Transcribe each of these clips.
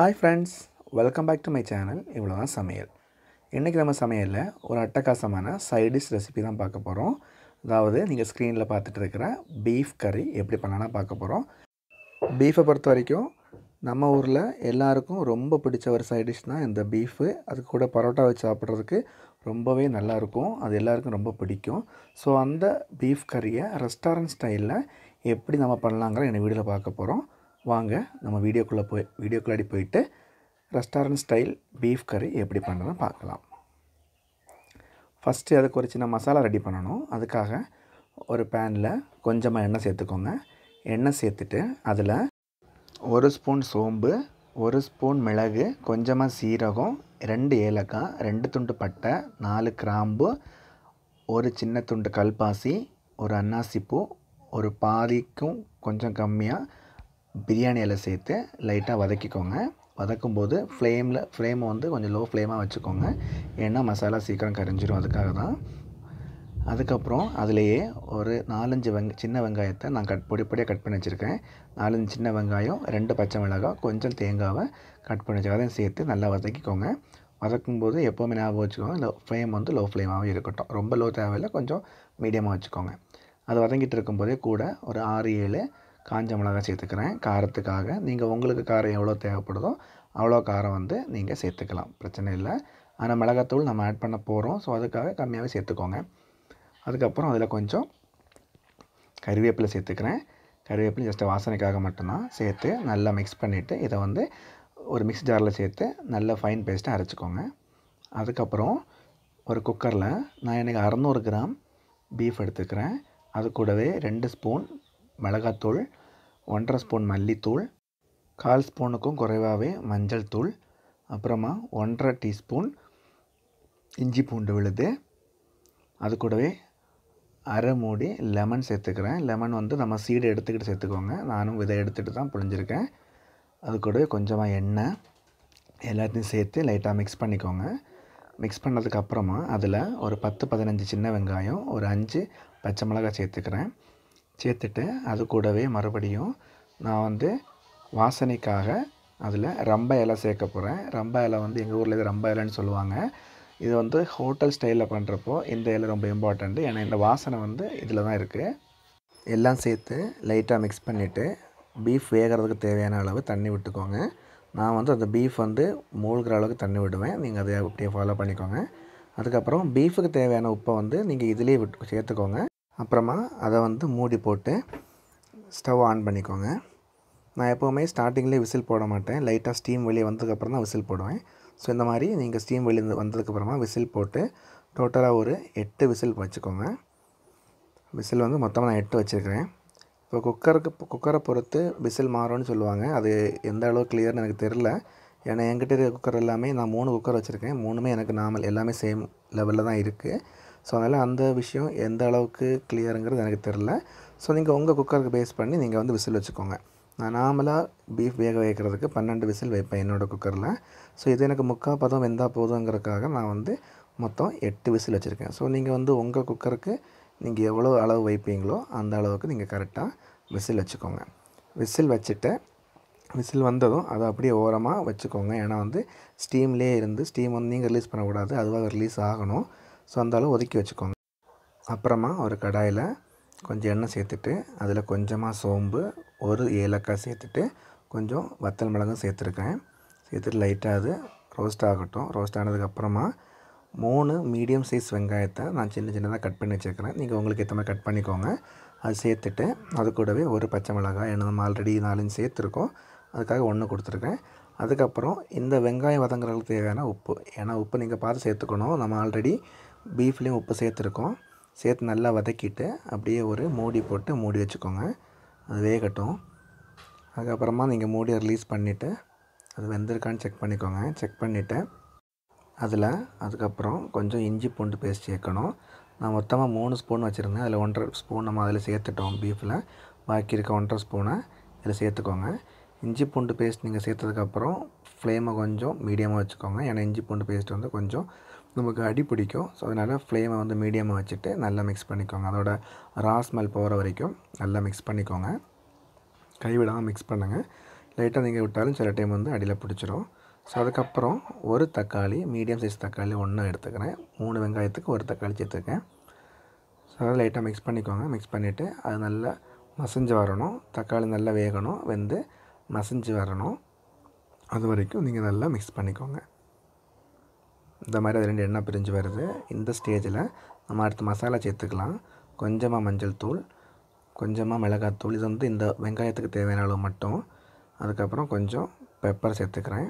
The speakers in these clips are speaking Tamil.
hi friends welcome back to my channel இவ்வளோ தான் சமையல் இன்றைக்கி நம்ம சமையலில் ஒரு அட்டகாசமான சைடிஷ் ரெசிபி தான் பார்க்க போகிறோம் அதாவது நீங்கள் ஸ்க்ரீனில் பார்த்துட்டு இருக்கிற பீஃப் கறி எப்படி பண்ணலாம் பார்க்க போகிறோம் பீஃபை பொறுத்த வரைக்கும் நம்ம ஊரில் எல்லாருக்கும் ரொம்ப பிடிச்ச ஒரு சைடிஷ் தான் இந்த பீஃபு அது கூட பரோட்டா வச்சு சாப்பிட்றதுக்கு ரொம்பவே நல்லாயிருக்கும் அது எல்லாருக்கும் ரொம்ப பிடிக்கும் ஸோ அந்த பீஃப் கறியை ரெஸ்டாரண்ட் ஸ்டைலில் எப்படி நம்ம பண்ணலாங்கிற என் வீடியோவில் பார்க்க போகிறோம் வாங்க நம்ம வீடியோக்குள்ளே போய் வீடியோக்குள்ளாடி போயிட்டு ரெஸ்டாரண்ட் ஸ்டைல் பீஃப் கறி எப்படி பண்ணலாம் பார்க்கலாம் ஃபஸ்ட்டு அதுக்கு ஒரு சின்ன மசாலா ரெடி பண்ணணும் அதுக்காக ஒரு பேனில் கொஞ்சமாக எண்ணெய் சேர்த்துக்கோங்க எண்ணெய் சேர்த்துட்டு அதில் ஒரு ஸ்பூன் சோம்பு ஒரு ஸ்பூன் மிளகு கொஞ்சமாக சீரகம் ரெண்டு ஏலக்காய் ரெண்டு துண்டு பட்டை நாலு கிராம்பு ஒரு சின்ன துண்டு கல்பாசி ஒரு அன்னாசிப்பூ ஒரு பாதிக்கும் கொஞ்சம் கம்மியாக பிரியாணி இலை சேர்த்து லைட்டாக வதக்கிக்கோங்க வதக்கும்போது ஃப்ளேமில் ஃப்ளேமை வந்து கொஞ்சம் லோ ஃப்ளேமாக வச்சுக்கோங்க ஏன்னா மசாலா சீக்கிரம் கரைஞ்சிரும் அதுக்காக தான் அதுக்கப்புறம் அதுலேயே ஒரு நாலஞ்சு வெங்க சின்ன வெங்காயத்தை நான் கட் பொடி பொடியாக கட் பண்ணி வச்சுருக்கேன் நாலஞ்சு சின்ன வெங்காயம் ரெண்டு பச்சை மிளகாய் கொஞ்சம் தேங்காவை கட் பண்ணி வச்சு அதையும் சேர்த்து நல்லா வதக்கிக்கோங்க வதக்கும்போது எப்போவுமே ஞாபகம் வச்சுக்கோங்க லோ ஃப்ளேம் வந்து லோ ஃப்ளேமாகவும் இருக்கட்டும் ரொம்ப லோ தேவையில்லை கொஞ்சம் மீடியமாக வச்சுக்கோங்க அது வதங்கிட்டு இருக்கும்போதே கூட ஒரு ஆறு ஏழு காஞ்ச மிளகாய் சேர்த்துக்கிறேன் காரத்துக்காக நீங்கள் உங்களுக்கு காரம் எவ்வளோ தேவைப்படுதோ அவ்வளோ காரம் வந்து நீங்கள் சேர்த்துக்கலாம் பிரச்சனை இல்லை ஆனால் மிளகாத்தூள் நம்ம ஆட் பண்ண போகிறோம் ஸோ அதுக்காக கம்மியாகவே சேர்த்துக்கோங்க அதுக்கப்புறம் அதில் கொஞ்சம் கருவேப்பிலை சேர்த்துக்கிறேன் கருவேப்பிலை ஜஸ்ட்டு வாசனைக்காக மட்டும்தான் சேர்த்து நல்லா மிக்ஸ் பண்ணிவிட்டு இதை வந்து ஒரு மிக்ஸ் ஜாரில் சேர்த்து நல்லா ஃபைன் பேஸ்ட்டாக அரைச்சிக்கோங்க அதுக்கப்புறம் ஒரு குக்கரில் நான் எனக்கு அறநூறு கிராம் பீஃப் எடுத்துக்கிறேன் அது கூடவே ரெண்டு ஸ்பூன் மிளகாத்தூள் ஒன்றரை ஸ்பூன் மல்லித்தூள் கால் ஸ்பூனுக்கும் குறைவாகவே மஞ்சள் தூள் அப்புறமா ஒன்றரை டீஸ்பூன் இஞ்சி பூண்டு விழுது அது கூடவே அரை மூடி லெமன் சேர்த்துக்கிறேன் லெமன் வந்து நம்ம சீடு எடுத்துக்கிட்டு சேர்த்துக்கோங்க நானும் விதை எடுத்துகிட்டு தான் புழிஞ்சிருக்கேன் அது கூடவே கொஞ்சமாக எண்ணெய் எல்லாத்தையும் சேர்த்து லைட்டாக மிக்ஸ் பண்ணிக்கோங்க மிக்ஸ் பண்ணதுக்கப்புறமா அதில் ஒரு பத்து பதினஞ்சு சின்ன வெங்காயம் ஒரு அஞ்சு பச்சை மிளகாய் சேர்த்துக்கிறேன் சேர்த்துட்டு அது கூடவே மறுபடியும் நான் வந்து வாசனைக்காக அதில் ரம்ப இலை சேர்க்க போகிறேன் ரம்ப இலை வந்து எங்கள் ஊரில் இது ரம்ப இலைன்னு சொல்லுவாங்க இது வந்து ஹோட்டல் ஸ்டைலில் பண்ணுறப்போ இந்த இலை ரொம்ப இம்பார்ட்டண்ட்டு ஏன்னா இந்த வாசனை வந்து இதில் தான் இருக்குது எல்லாம் சேர்த்து லைட்டாக மிக்ஸ் பண்ணிவிட்டு பீஃப் வேகிறதுக்கு தேவையான அளவு தண்ணி விட்டுக்கோங்க நான் வந்து அந்த பீஃப் வந்து மூழ்கிற அளவுக்கு தண்ணி விடுவேன் நீங்கள் அதை அப்படியே ஃபாலோ பண்ணிக்கோங்க அதுக்கப்புறம் பீஃபுக்கு தேவையான உப்பை வந்து நீங்கள் இதிலே விட்டு சேர்த்துக்கோங்க அப்புறமா அதை வந்து மூடி போட்டு ஸ்டவ் ஆன் பண்ணிக்கோங்க நான் எப்போவுமே ஸ்டார்டிங்லேயே விசில் போட மாட்டேன் லைட்டாக ஸ்டீம் வெளியே வந்ததுக்கப்புறம் தான் விசில் போடுவேன் ஸோ இந்த மாதிரி நீங்கள் ஸ்டீம் வெளியே வந்ததுக்கப்புறமா விசில் போட்டு டோட்டலாக ஒரு எட்டு விசில் வச்சுக்கோங்க விசில் வந்து மொத்தமாக நான் எட்டு வச்சுருக்கிறேன் இப்போ குக்கருக்கு குக்கரை பொறுத்து விசில் மாறும்னு சொல்லுவாங்க அது எந்த அளவு கிளியர்னு எனக்கு தெரில ஏன்னா என்கிட்ட இருக்கிற குக்கர் எல்லாமே நான் மூணு குக்கர் வச்சுருக்கேன் மூணுமே எனக்கு நார்மல் எல்லாமே சேம் லெவலில் தான் இருக்குது ஸோ அதனால் அந்த விஷயம் எந்த அளவுக்கு கிளியருங்கிறது எனக்கு தெரில ஸோ நீங்கள் உங்கள் குக்கருக்கு பேஸ் பண்ணி நீங்கள் வந்து விசில் வச்சுக்கோங்க நான் நார்மலாக பீஃப் வேக வைக்கிறதுக்கு பன்னெண்டு விசில் வைப்பேன் என்னோடய குக்கரில் ஸோ இது எனக்கு முக்கால் பதம் வெந்தால் போதுங்கிறதுக்காக நான் வந்து மொத்தம் எட்டு விசில் வச்சுருக்கேன் ஸோ நீங்கள் வந்து உங்கள் குக்கருக்கு நீங்கள் எவ்வளோ அளவு வைப்பீங்களோ அந்த அளவுக்கு நீங்கள் கரெக்டாக விசில் வச்சுக்கோங்க விசில் வச்சுட்டு விசில் வந்ததும் அதை அப்படியே ஓரமாக வச்சுக்கோங்க ஏன்னா வந்து ஸ்டீம்லேயே இருந்து ஸ்டீம் வந்து நீங்கள் ரிலீஸ் பண்ணக்கூடாது அதுவாக ரிலீஸ் ஆகணும் ஸோ அந்த அளவு ஒதுக்கி வச்சுக்கோங்க அப்புறமா ஒரு கடாயில் கொஞ்சம் எண்ணெய் சேர்த்துட்டு அதில் கொஞ்சமாக சோம்பு ஒரு ஏலக்காய் சேர்த்துட்டு கொஞ்சம் வத்தல் மிளகும் சேர்த்துருக்கேன் சேர்த்துட்டு லைட்டாக அது ரோஸ்ட் ஆகட்டும் ரோஸ்ட் ஆனதுக்கப்புறமா மூணு மீடியம் சைஸ் வெங்காயத்தை நான் சின்ன சின்னதாக கட் பண்ணி வச்சுருக்கிறேன் நீங்கள் உங்களுக்கு ஏற்ற மாதிரி கட் பண்ணிக்கோங்க அது சேர்த்துட்டு அது கூடவே ஒரு பச்சை மிளகாய் என்ன நம்ம ஆல்ரெடி நாலஞ்சு சேர்த்துருக்கோம் அதுக்காக ஒன்று கொடுத்துருக்கேன் அதுக்கப்புறம் இந்த வெங்காயம் வதங்குறதுக்கு தேவையான உப்பு ஏன்னா உப்பு நீங்கள் பார்த்து சேர்த்துக்கணும் நம்ம ஆல்ரெடி பீஃப்லேயும் உப்பு சேர்த்துருக்கோம் சேர்த்து நல்லா வதக்கிட்டு அப்படியே ஒரு மூடி போட்டு மூடி வச்சுக்கோங்க அது வேகட்டும் அதுக்கப்புறமா நீங்கள் மூடியை ரிலீஸ் பண்ணிவிட்டு அது வெந்திருக்கான்னு செக் பண்ணிக்கோங்க செக் பண்ணிவிட்டு அதில் அதுக்கப்புறம் கொஞ்சம் இஞ்சி பூண்டு பேஸ்ட் சேர்க்கணும் நான் மொத்தமாக மூணு ஸ்பூன் வச்சுருந்தேன் அதில் ஒன்றரை ஸ்பூன் நம்ம அதில் சேர்த்துட்டோம் பீஃபில் பாக்கி இருக்க ஒன்றரை ஸ்பூனை இதில் சேர்த்துக்கோங்க இஞ்சி பூண்டு பேஸ்ட் நீங்கள் சேர்த்ததுக்கப்புறம் ஃப்ளேமை கொஞ்சம் மீடியமாக வச்சுக்கோங்க ஏன்னா இஞ்சி பூண்டு பேஸ்ட் வந்து கொஞ்சம் நமக்கு அடி பிடிக்கும் ஸோ அதனால் ஃப்ளேமை வந்து மீடியமாக வச்சுட்டு நல்லா மிக்ஸ் பண்ணிக்கோங்க அதோட ராஸ் ஸ்மெல் போகிற வரைக்கும் நல்லா மிக்ஸ் பண்ணிக்கோங்க கைவிடாமல் மிக்ஸ் பண்ணுங்கள் லைட்டாக நீங்கள் விட்டாலும் சில டைம் வந்து அடியில் பிடிச்சிரும் ஸோ அதுக்கப்புறம் ஒரு தக்காளி மீடியம் சைஸ் தக்காளி ஒன்று எடுத்துக்கிறேன் மூணு வெங்காயத்துக்கு ஒரு தக்காளி சேர்த்துக்கேன் ஸோ அதை லைட்டாக மிக்ஸ் பண்ணிக்கோங்க மிக்ஸ் பண்ணிவிட்டு அது நல்லா மசிஞ்சு வரணும் தக்காளி நல்லா வேகணும் வெந்து மசிஞ்சு வரணும் அது வரைக்கும் நீங்கள் நல்லா மிக்ஸ் பண்ணிக்கோங்க இந்த மாதிரி அது ரெண்டு எண்ணெய் பிரிஞ்சு வருது இந்த ஸ்டேஜில் நம்ம அடுத்து மசாலா சேர்த்துக்கலாம் கொஞ்சமாக மஞ்சள் தூள் கொஞ்சமாக மிளகாத்தூள் இது வந்து இந்த வெங்காயத்துக்கு தேவையான அளவு மட்டும் அதுக்கப்புறம் கொஞ்சம் பெப்பர் சேர்த்துக்கிறேன்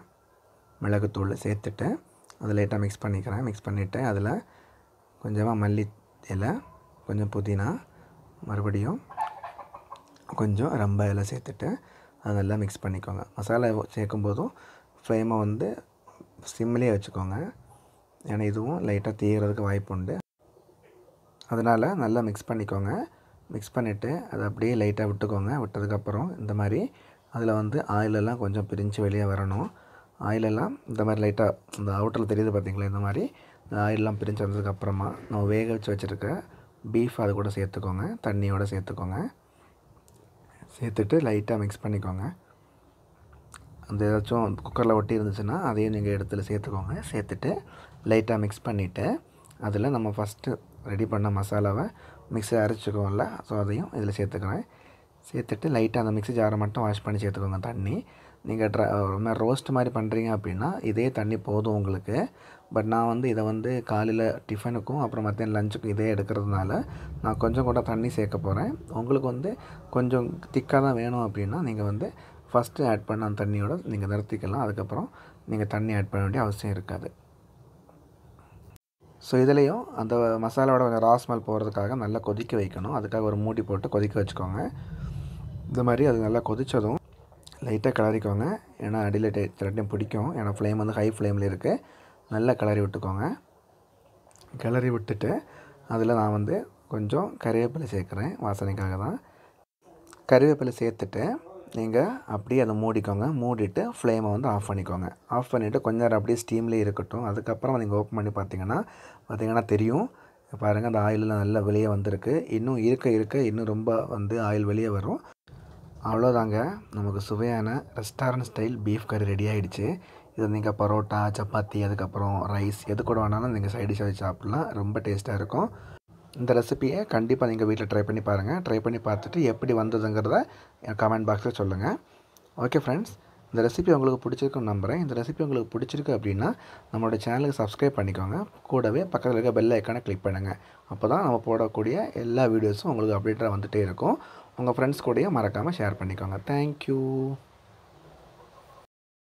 மிளகுத்தூள் சேர்த்துட்டு அது லைட்டாக மிக்ஸ் பண்ணிக்கிறேன் மிக்ஸ் பண்ணிவிட்டு அதில் கொஞ்சமாக மல்லி இலை கொஞ்சம் புதினா மறுபடியும் கொஞ்சம் ரம்ப இலை சேர்த்துட்டு அது நல்லா மிக்ஸ் பண்ணிக்கோங்க மசாலா சேர்க்கும் போதும் ஃப்ளேமை வந்து சிம்மிலே வச்சுக்கோங்க ஏன்னா இதுவும் லைட்டாக தேயறதுக்கு வாய்ப்பு உண்டு அதனால் நல்லா மிக்ஸ் பண்ணிக்கோங்க மிக்ஸ் பண்ணிவிட்டு அதை அப்படியே லைட்டாக விட்டுக்கோங்க விட்டதுக்கப்புறம் இந்த மாதிரி அதில் வந்து ஆயிலெல்லாம் கொஞ்சம் பிரிஞ்சு வெளியே வரணும் ஆயிலெல்லாம் இந்த மாதிரி லைட்டாக இந்த அவுட்டரில் தெரியுது பார்த்திங்களா இந்த மாதிரி இந்த ஆயிலெலாம் பிரிஞ்சு வந்ததுக்கப்புறமா நம்ம வேக வச்சு வச்சுருக்க பீஃப் அது கூட சேர்த்துக்கோங்க தண்ணியோடு சேர்த்துக்கோங்க சேர்த்துட்டு லைட்டாக மிக்ஸ் பண்ணிக்கோங்க அந்த ஏதாச்சும் குக்கரில் ஒட்டி இருந்துச்சுன்னா அதையும் நீங்கள் இடத்துல சேர்த்துக்கோங்க சேர்த்துட்டு லைட்டாக மிக்ஸ் பண்ணிவிட்டு அதில் நம்ம ஃபஸ்ட்டு ரெடி பண்ண மசாலாவை மிக்ஸி அரைச்சிக்கோம்ல ஸோ அதையும் இதில் சேர்த்துக்கிறேன் சேர்த்துட்டு லைட்டாக அந்த மிக்ஸி ஜாரை மட்டும் வாஷ் பண்ணி சேர்த்துக்கோங்க தண்ணி நீங்கள் ட்ரை மாதிரி ரோஸ்ட் மாதிரி பண்ணுறீங்க அப்படின்னா இதே தண்ணி போதும் உங்களுக்கு பட் நான் வந்து இதை வந்து காலையில் டிஃபனுக்கும் அப்புறம் மத்தியானம் லஞ்சுக்கும் இதே எடுக்கிறதுனால நான் கொஞ்சம் கூட தண்ணி சேர்க்க போகிறேன் உங்களுக்கு வந்து கொஞ்சம் திக்காக தான் வேணும் அப்படின்னா நீங்கள் வந்து ஃபஸ்ட்டு ஆட் பண்ண அந்த தண்ணியோடு நீங்கள் நிறுத்திக்கலாம் அதுக்கப்புறம் நீங்கள் தண்ணி ஆட் பண்ண வேண்டிய அவசியம் இருக்காது ஸோ இதுலேயும் அந்த மசாலாவோட கொஞ்சம் ரா ஸ்மெல் போகிறதுக்காக நல்லா கொதிக்க வைக்கணும் அதுக்காக ஒரு மூடி போட்டு கொதிக்க வச்சுக்கோங்க இந்த மாதிரி அது நல்லா கொதித்ததும் லைட்டாக கிளறிக்கோங்க ஏன்னா அடியில் திரட்டையும் பிடிக்கும் ஏன்னா ஃப்ளேம் வந்து ஹை ஃப்ளேமில் இருக்குது நல்லா கிளறி விட்டுக்கோங்க கிளறி விட்டுட்டு அதில் நான் வந்து கொஞ்சம் கறிவேப்பிலை சேர்க்குறேன் வாசனைக்காக தான் கறிவேப்பிலை சேர்த்துட்டு நீங்கள் அப்படியே அதை மூடிக்கோங்க மூடிட்டு ஃப்ளேமை வந்து ஆஃப் பண்ணிக்கோங்க ஆஃப் பண்ணிவிட்டு கொஞ்சம் நேரம் அப்படியே ஸ்டீம்லேயே இருக்கட்டும் அதுக்கப்புறம் நீங்கள் ஓப்பன் பண்ணி பார்த்தீங்கன்னா பார்த்தீங்கன்னா தெரியும் பாருங்கள் அந்த ஆயிலெலாம் நல்லா வெளியே வந்திருக்கு இன்னும் இருக்க இருக்க இன்னும் ரொம்ப வந்து ஆயில் வெளியே வரும் அவ்வளோதாங்க நமக்கு சுவையான ரெஸ்டாரண்ட் ஸ்டைல் பீஃப் கறி ரெடி ஆகிடுச்சு இது நீங்கள் பரோட்டா சப்பாத்தி அதுக்கப்புறம் ரைஸ் எது கூட வேணாலும் நீங்கள் சைட் டிஷ்ஷாக வச்சு சாப்பிட்லாம் ரொம்ப டேஸ்ட்டாக இருக்கும் இந்த ரெசிப்பியை கண்டிப்பாக நீங்கள் வீட்டில் ட்ரை பண்ணி பாருங்கள் ட்ரை பண்ணி பார்த்துட்டு எப்படி வந்ததுங்கிறத கமெண்ட் பாக்ஸில் சொல்லுங்கள் ஓகே ஃப்ரெண்ட்ஸ் இந்த ரெசிபி உங்களுக்கு பிடிச்சிருக்குன்னு நம்புகிறேன் இந்த ரெசிபி உங்களுக்கு பிடிச்சிருக்கு அப்படின்னா நம்மளோட சேனலுக்கு சப்ஸ்கிரைப் பண்ணிக்கோங்க கூடவே பக்கத்தில் இருக்க பெல் ஐக்கானை கிளிக் பண்ணுங்கள் அப்போ தான் நம்ம போடக்கூடிய எல்லா வீடியோஸும் உங்களுக்கு அப்டேட்டாக வந்துகிட்டே இருக்கும் உங்கள் ஃப்ரெண்ட்ஸ் கூடயும் மறக்காமல் ஷேர் பண்ணிக்கோங்க தேங்க்யூ